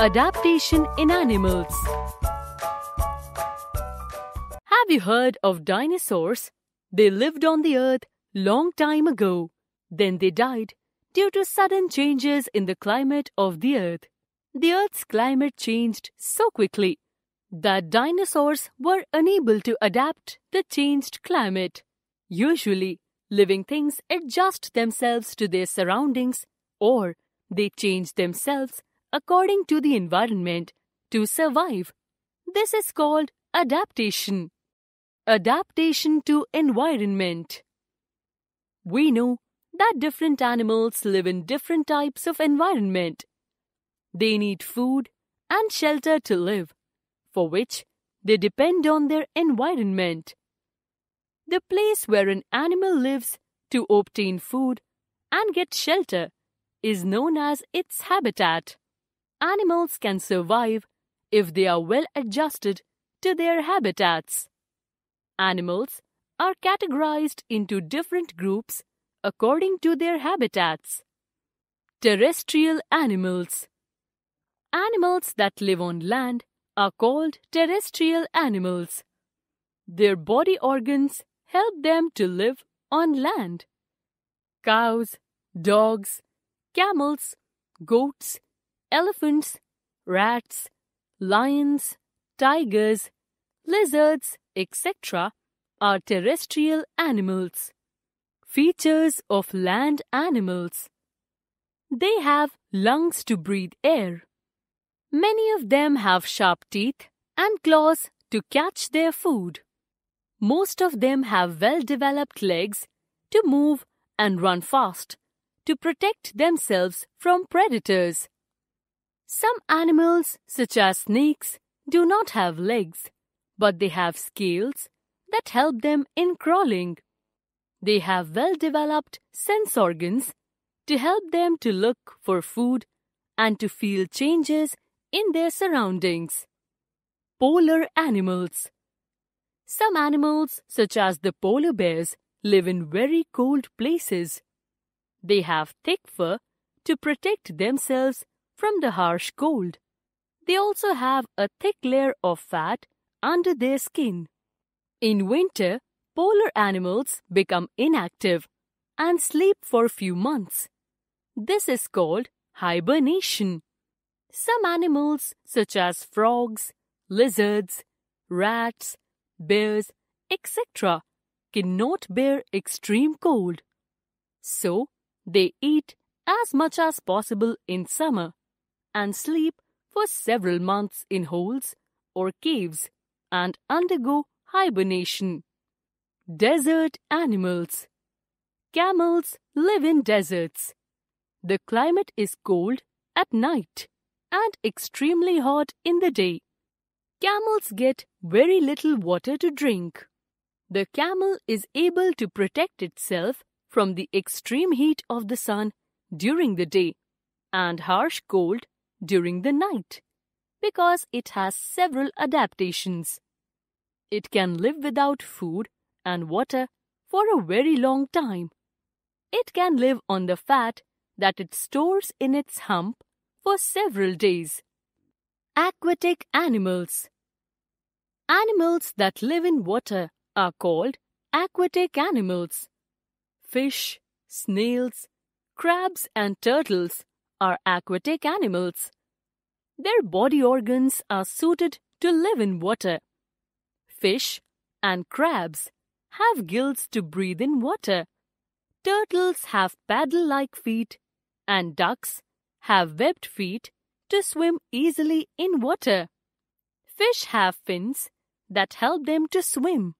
Adaptation in Animals Have you heard of dinosaurs? They lived on the earth long time ago. Then they died due to sudden changes in the climate of the earth. The earth's climate changed so quickly that dinosaurs were unable to adapt the changed climate. Usually, living things adjust themselves to their surroundings or they change themselves according to the environment to survive. This is called adaptation. Adaptation to environment. We know that different animals live in different types of environment. They need food and shelter to live, for which they depend on their environment. The place where an animal lives to obtain food and get shelter is known as its habitat. Animals can survive if they are well adjusted to their habitats. Animals are categorized into different groups according to their habitats. Terrestrial animals. Animals that live on land are called terrestrial animals. Their body organs help them to live on land. Cows, dogs, camels, goats, elephants, rats, lions, tigers, lizards, etc., are terrestrial animals. Features of land animals. They have lungs to breathe air. Many of them have sharp teeth and claws to catch their food. Most of them have well developed legs to move and run fast to protect themselves from predators. Some animals, such as snakes, do not have legs, but they have scales that help them in crawling. They have well developed sense organs to help them to look for food and to feel changes in their surroundings. Polar animals. Some animals, such as the polar bears, live in very cold places. They have thick fur to protect themselves from the harsh cold. They also have a thick layer of fat under their skin. In winter, polar animals become inactive and sleep for a few months. This is called hibernation. Some animals, such as frogs, lizards, rats, bears, etc., cannot bear extreme cold. So, they eat as much as possible in summer and sleep for several months in holes or caves and undergo hibernation. Desert animals. Camels live in deserts. The climate is cold at night and extremely hot in the day. Camels get very little water to drink. The camel is able to protect itself from the extreme heat of the sun during the day and harsh cold during the night because it has several adaptations. It can live without food and water for a very long time. It can live on the fat that it stores in its hump for several days. Aquatic animals Animals that live in water are called aquatic animals. Fish, snails, crabs and turtles are aquatic animals. Their body organs are suited to live in water. Fish and crabs have gills to breathe in water. Turtles have paddle like feet, and ducks have webbed feet to swim easily in water. Fish have fins that help them to swim.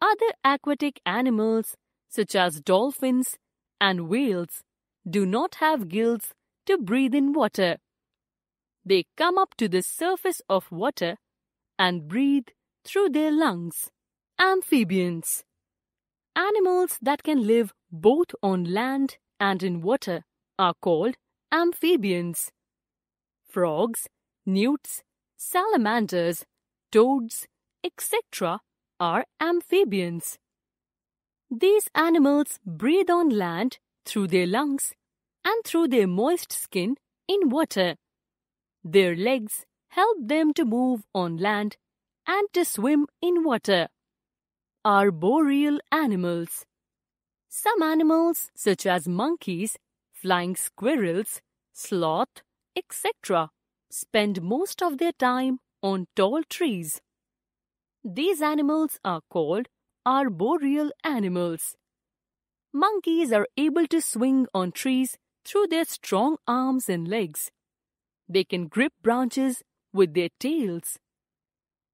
Other aquatic animals, such as dolphins and whales, do not have gills to breathe in water. They come up to the surface of water and breathe through their lungs. Amphibians Animals that can live both on land and in water are called amphibians. Frogs, newts, salamanders, toads, etc. are amphibians. These animals breathe on land through their lungs and through their moist skin in water. Their legs help them to move on land and to swim in water. Arboreal animals. Some animals, such as monkeys, flying squirrels, sloth, etc., spend most of their time on tall trees. These animals are called arboreal animals. Monkeys are able to swing on trees through their strong arms and legs. They can grip branches with their tails.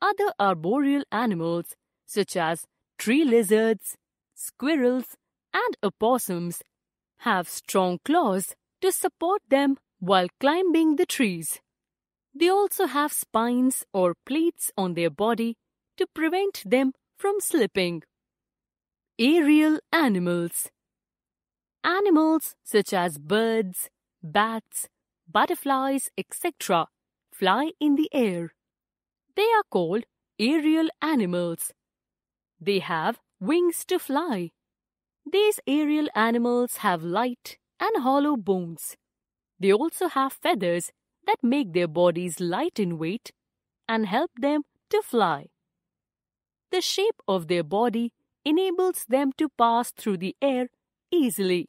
Other arboreal animals, such as tree lizards, squirrels, and opossums, have strong claws to support them while climbing the trees. They also have spines or plates on their body to prevent them from slipping. Aerial animals Animals such as birds, bats, butterflies, etc. fly in the air. They are called aerial animals. They have wings to fly. These aerial animals have light and hollow bones. They also have feathers that make their bodies light in weight and help them to fly. The shape of their body enables them to pass through the air easily.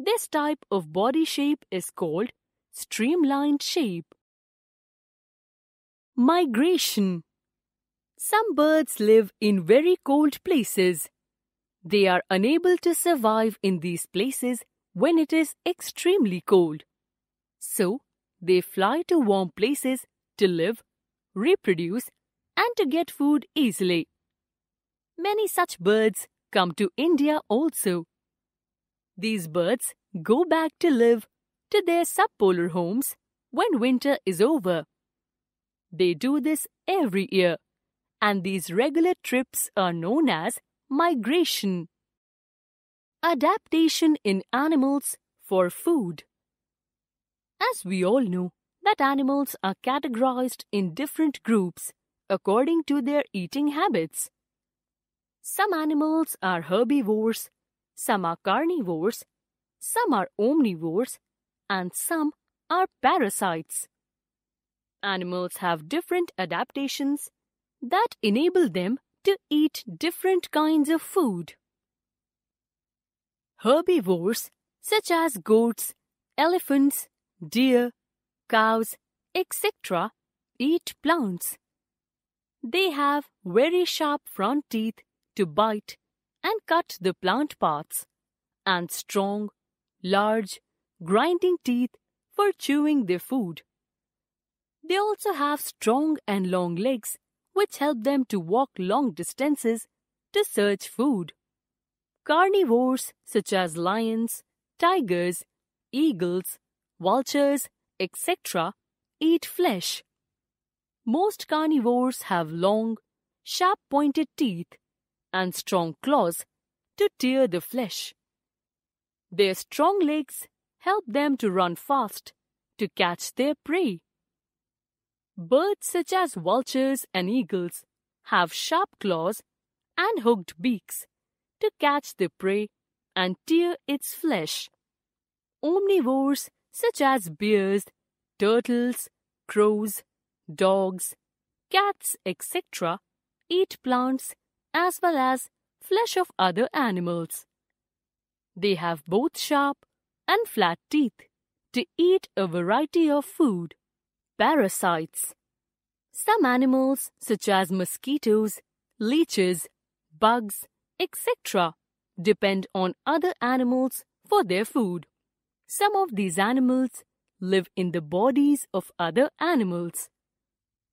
This type of body shape is called streamlined shape. Migration Some birds live in very cold places. They are unable to survive in these places when it is extremely cold. So, they fly to warm places to live, reproduce, and to get food easily. Many such birds come to India also. These birds go back to live to their subpolar homes when winter is over. They do this every year, and these regular trips are known as migration. Adaptation in animals for food. As we all know, that animals are categorized in different groups according to their eating habits. Some animals are herbivores some are carnivores, some are omnivores, and some are parasites. Animals have different adaptations that enable them to eat different kinds of food. Herbivores such as goats, elephants, deer, cows, etc. eat plants. They have very sharp front teeth to bite and cut the plant parts, and strong, large, grinding teeth for chewing their food. They also have strong and long legs, which help them to walk long distances to search food. Carnivores such as lions, tigers, eagles, vultures, etc., eat flesh. Most carnivores have long, sharp pointed teeth and strong claws to tear the flesh. Their strong legs help them to run fast to catch their prey. Birds such as vultures and eagles have sharp claws and hooked beaks to catch their prey and tear its flesh. Omnivores such as bears, turtles, crows, dogs, cats, etc., eat plants as well as flesh of other animals. They have both sharp and flat teeth to eat a variety of food. Parasites. Some animals, such as mosquitoes, leeches, bugs, etc., depend on other animals for their food. Some of these animals live in the bodies of other animals.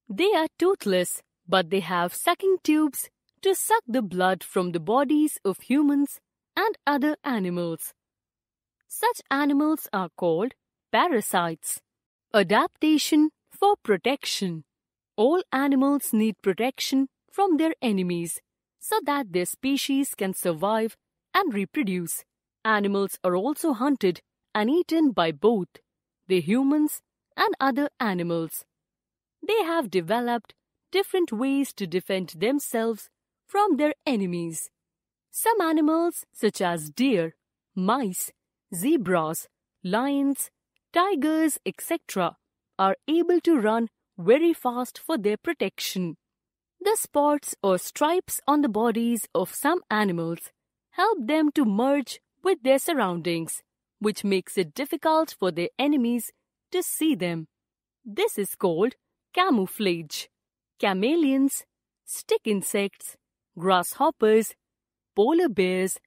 They are toothless, but they have sucking tubes to suck the blood from the bodies of humans and other animals. Such animals are called parasites. Adaptation for protection. All animals need protection from their enemies so that their species can survive and reproduce. Animals are also hunted and eaten by both the humans and other animals. They have developed different ways to defend themselves from their enemies. Some animals, such as deer, mice, zebras, lions, tigers, etc., are able to run very fast for their protection. The spots or stripes on the bodies of some animals help them to merge with their surroundings, which makes it difficult for their enemies to see them. This is called camouflage. Chameleons, stick insects, grasshoppers, polar bears,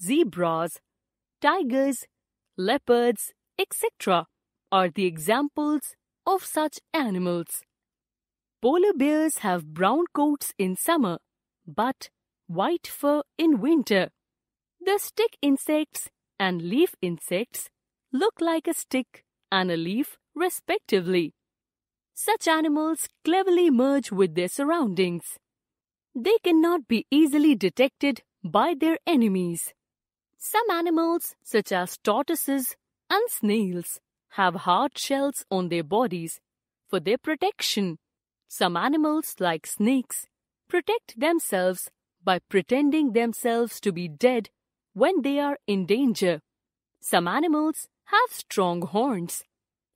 zebras, tigers, leopards, etc. are the examples of such animals. Polar bears have brown coats in summer, but white fur in winter. The stick insects and leaf insects look like a stick and a leaf respectively. Such animals cleverly merge with their surroundings. They cannot be easily detected by their enemies. Some animals, such as tortoises and snails, have hard shells on their bodies for their protection. Some animals, like snakes, protect themselves by pretending themselves to be dead when they are in danger. Some animals have strong horns.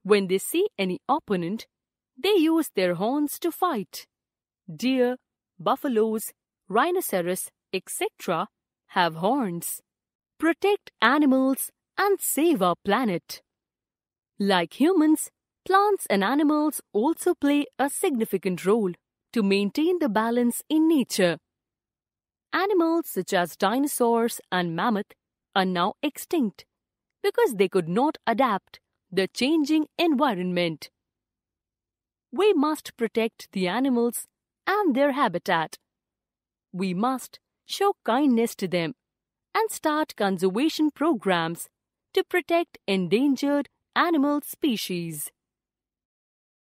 When they see any opponent, they use their horns to fight. Deer, buffaloes, rhinoceros, etc., have horns. Protect animals and save our planet. Like humans, plants and animals also play a significant role to maintain the balance in nature. Animals such as dinosaurs and mammoth are now extinct because they could not adapt the changing environment. We must protect the animals and their habitat. We must show kindness to them and start conservation programs to protect endangered animal species.